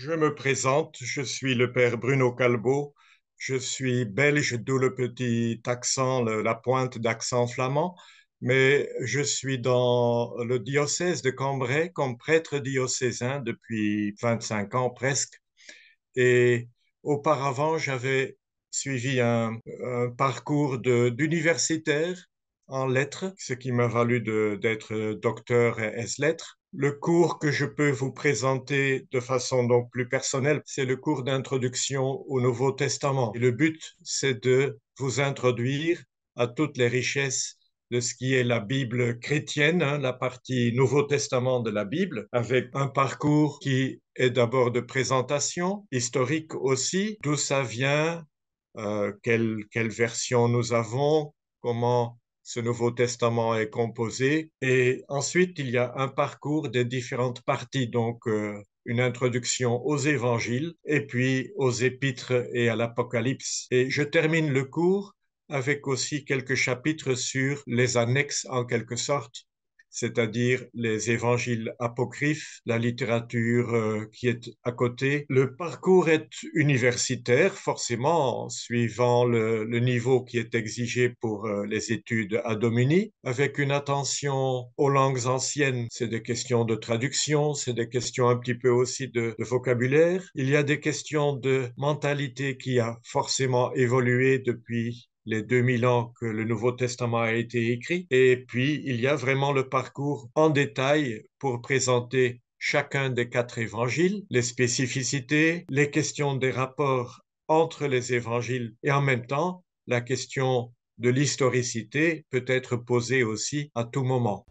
Je me présente, je suis le père Bruno Calbo, je suis belge, d'où le petit accent, la pointe d'accent flamand, mais je suis dans le diocèse de Cambrai comme prêtre diocésain depuis 25 ans presque. Et auparavant, j'avais suivi un, parcours d'universitaire en lettres, ce qui m'a valu d'être docteur S-lettres. Le cours que je peux vous présenter de façon donc plus personnelle, c'est le cours d'introduction au Nouveau Testament. le but, c'est de vous introduire à toutes les richesses de ce qui est la Bible chrétienne, hein, la partie Nouveau Testament de la Bible, avec un parcours qui est d'abord de présentation, historique aussi, d'où ça vient, euh, quelle version nous avons, comment ce Nouveau Testament est composé. Et ensuite, il y a un parcours des différentes parties, donc euh, une introduction aux évangiles et puis aux épîtres et à l'Apocalypse. Et je termine le cours avec aussi quelques chapitres sur les annexes en quelque sorte c'est-à-dire les évangiles apocryphes, la littérature euh, qui est à côté. Le parcours est universitaire, forcément, suivant le, niveau qui est exigé pour euh, les études à Domini, avec une attention aux langues anciennes. C'est des questions de traduction, c'est des questions un petit peu aussi de, de vocabulaire. Il y a des questions de mentalité qui a forcément évolué depuis les 2000 ans que le Nouveau Testament a été écrit. Et puis, il y a vraiment le parcours en détail pour présenter chacun des quatre évangiles, les spécificités, les questions des rapports entre les évangiles et en même temps la question de l'historicité peut être posée aussi à tout moment.